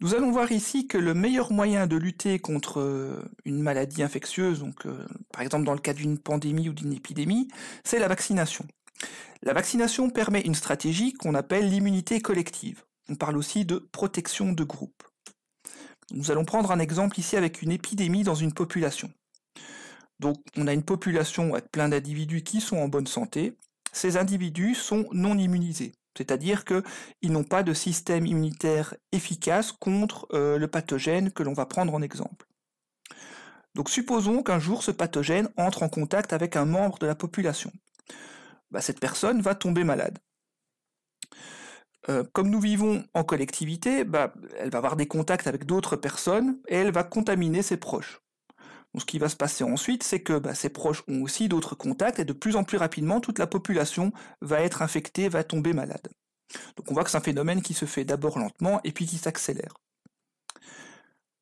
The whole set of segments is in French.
Nous allons voir ici que le meilleur moyen de lutter contre euh, une maladie infectieuse, donc euh, par exemple dans le cas d'une pandémie ou d'une épidémie, c'est la vaccination. La vaccination permet une stratégie qu'on appelle l'immunité collective. On parle aussi de protection de groupe. Nous allons prendre un exemple ici avec une épidémie dans une population. Donc on a une population avec plein d'individus qui sont en bonne santé. Ces individus sont non immunisés. C'est-à-dire qu'ils n'ont pas de système immunitaire efficace contre euh, le pathogène que l'on va prendre en exemple. Donc supposons qu'un jour ce pathogène entre en contact avec un membre de la population. Bah, cette personne va tomber malade. Euh, comme nous vivons en collectivité, bah, elle va avoir des contacts avec d'autres personnes et elle va contaminer ses proches ce qui va se passer ensuite, c'est que bah, ses proches ont aussi d'autres contacts et de plus en plus rapidement, toute la population va être infectée, va tomber malade. Donc on voit que c'est un phénomène qui se fait d'abord lentement et puis qui s'accélère.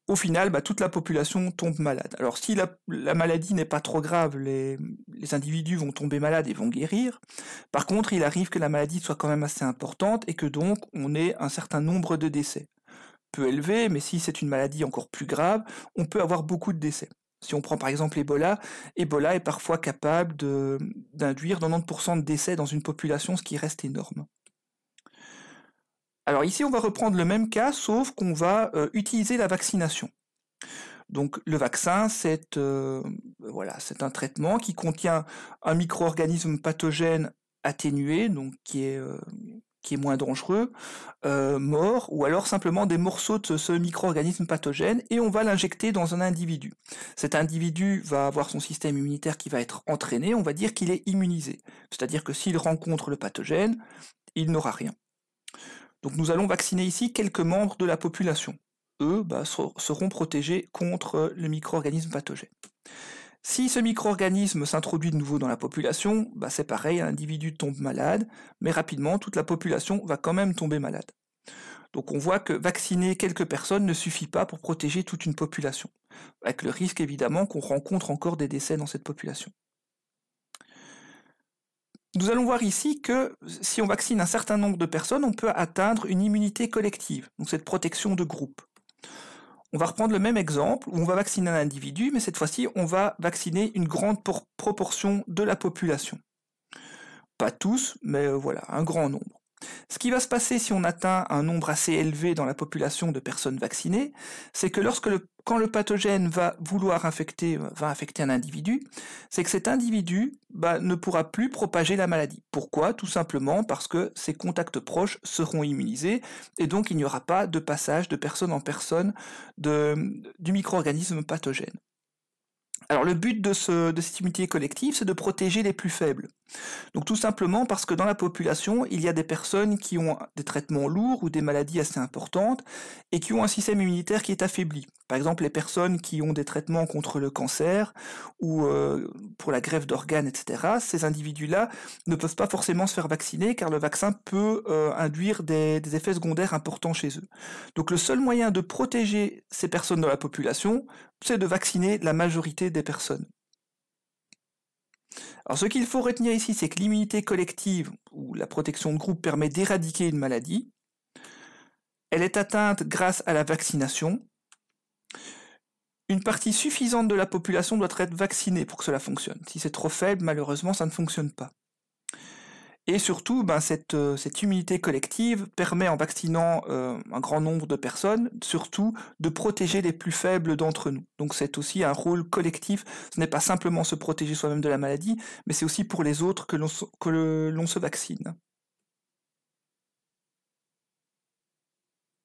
Au final, bah, toute la population tombe malade. Alors si la, maladie n'est pas trop grave, les, les, individus vont tomber malades et vont guérir. Par contre, il arrive que la maladie soit quand même assez importante et que donc on ait un certain nombre de décès. Peu élevé, mais si c'est une maladie encore plus grave, on peut avoir beaucoup de décès. Si on prend par exemple Ebola, Ebola est parfois capable d'induire 90% de décès dans une population, ce qui reste énorme. Alors ici, on va reprendre le même cas, sauf qu'on va euh, utiliser la vaccination. Donc le vaccin, euh, c'est un traitement qui contient un micro-organisme pathogène atténué, donc qui est euh, qui est moins dangereux, euh, mort, ou alors simplement des morceaux de ce micro-organisme pathogène, et on va l'injecter dans un individu. Cet individu va avoir son système immunitaire qui va être entraîné, on va dire qu'il est immunisé. C'est-à-dire que s'il rencontre le pathogène, il n'aura rien. Donc nous allons vacciner ici quelques membres de la population. Eux bah, seront protégés contre le micro-organisme pathogène. Si ce micro-organisme s'introduit de nouveau dans la population, bah, c'est pareil, individu tombe malade, mais rapidement, toute la population va quand même tomber malade. Donc on voit que vacciner quelques personnes ne suffit pas pour protéger toute une population, avec le risque évidemment qu'on rencontre encore des décès dans cette population. Nous allons voir ici que si on vaccine un certain nombre de personnes, on peut atteindre une immunité collective, donc cette protection de groupe. On va reprendre le même exemple où on va vacciner un individu, mais cette fois-ci, on va vacciner une grande proportion de la population. Pas tous, mais euh, voilà, un grand nombre. Ce qui va se passer si on atteint un nombre assez élevé dans la population de personnes vaccinées, c'est que lorsque le, quand le pathogène va vouloir infecter, euh, va infecter un individu, c'est que cet individu bah, ne pourra plus propager la maladie. Pourquoi Tout simplement parce que ses contacts proches seront immunisés et donc il n'y aura pas de passage de personne en personne de, du micro-organisme pathogène. Alors le but de, de cette immunité collective, c'est de protéger les plus faibles. Donc tout simplement parce que dans la population, il y a des personnes qui ont des traitements lourds ou des maladies assez importantes et qui ont un système immunitaire qui est affaibli. Par exemple, les personnes qui ont des traitements contre le cancer ou euh, pour la grève d'organes, etc., ces individus-là ne peuvent pas forcément se faire vacciner car le vaccin peut euh, induire des effets secondaires importants chez eux. Donc le seul moyen de protéger ces personnes dans la population, c'est de vacciner la majorité des personnes. Alors ce qu'il faut retenir ici, c'est que l'immunité collective ou la protection de groupe permet d'éradiquer une maladie. Elle est atteinte grâce à la vaccination. Une partie suffisante de la population doit être vaccinée pour que cela fonctionne. Si c'est trop faible, malheureusement, ça ne fonctionne pas. Et surtout, ben, euh, cette, humilité collective permet, en vaccinant euh, un grand nombre de personnes, surtout de protéger les plus faibles d'entre nous. Donc c'est aussi un rôle collectif. Ce n'est pas simplement se protéger soi-même de la maladie, mais c'est aussi pour les autres que l'on se vaccine.